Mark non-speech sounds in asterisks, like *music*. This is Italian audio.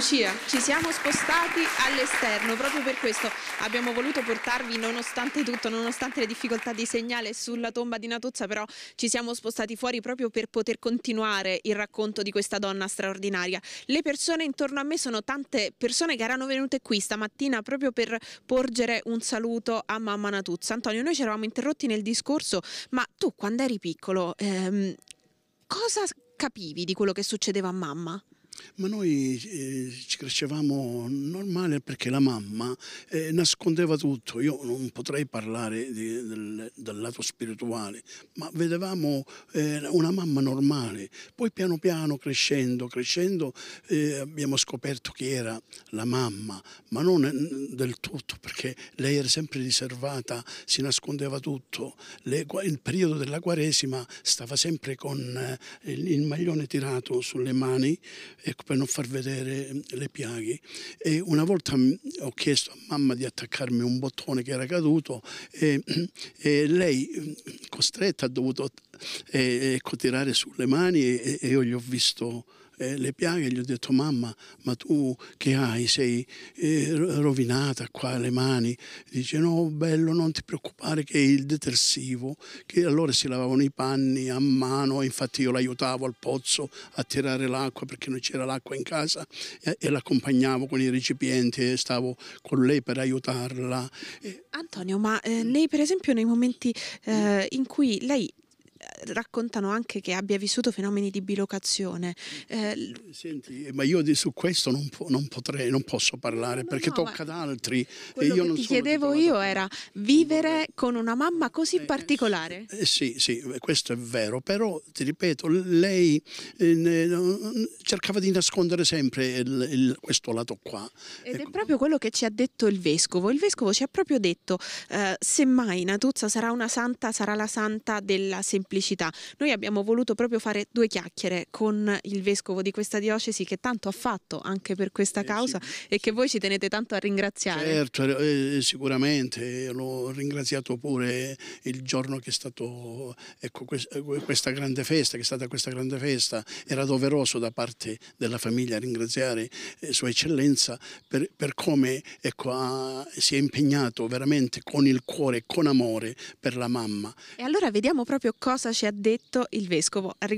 Lucia, ci siamo spostati all'esterno, proprio per questo abbiamo voluto portarvi, nonostante tutto, nonostante le difficoltà di segnale sulla tomba di Natuzza, però ci siamo spostati fuori proprio per poter continuare il racconto di questa donna straordinaria. Le persone intorno a me sono tante persone che erano venute qui stamattina proprio per porgere un saluto a mamma Natuzza. Antonio, noi ci eravamo interrotti nel discorso, ma tu quando eri piccolo, ehm, cosa capivi di quello che succedeva a mamma? ma noi eh, ci crescevamo normale perché la mamma eh, nascondeva tutto. Io non potrei parlare di, del, del, lato spirituale, ma vedevamo eh, una mamma normale. Poi piano piano crescendo, crescendo eh, abbiamo scoperto chi era la mamma, ma non eh, del tutto perché lei era sempre riservata, si nascondeva tutto. Le, il periodo della Quaresima stava sempre con eh, il maglione tirato sulle mani ecco, per non far vedere mm, le piaghe. E una volta mm, ho chiesto a mamma di attaccarmi un bottone che era caduto e, *clears throat* e lei mm, costretta ha dovuto e, ecco, tirare sulle mani e, e io gli ho visto eh, le piaghe gli ho detto mamma ma tu che hai sei eh, rovinata qua le mani dice no bello non ti preoccupare che è il detersivo che allora si lavavano i panni a mano infatti io l'aiutavo al pozzo a tirare l'acqua perché non c'era l'acqua in casa e, e l'accompagnavo con i recipienti e stavo con lei per aiutarla Antonio ma eh, nei, per esempio nei momenti eh, in cui lei raccontano anche che abbia vissuto fenomeni di bilocazione. Eh, Senti, ma io su questo non, po- non, potrei, non posso parlare no, perché no, tocca ad altri. E io non ti chiedevo io da... era vivere con una mamma così eh, eh particolare. Eh, sì, sì, eh, questo è vero, però ti ripeto, lei eh, cercava di nascondere sempre il, il, questo lato qua. Ed ecco. è proprio quello che ci ha detto il vescovo. Il vescovo ci ha proprio detto, semmai Natuzza sarà una santa, sarà la santa della semplicità pubblicità. Noi abbiamo voluto proprio fare due chiacchiere con il vescovo di questa diocesi che tanto ha fatto anche per questa eh, causa eh, sì, e che voi ci tenete tanto a ringraziare. Certo, eh, eh, sicuramente l'ho ringraziato pure il giorno che è stato ecco, eh, questa grande festa, che è stata questa grande festa, era doveroso da parte della famiglia ringraziare Sua Eccellenza per, per come ecco, ha, si è impegnato veramente con il cuore, con amore per la mamma. E allora vediamo proprio cosa ci ci ha detto il vescovo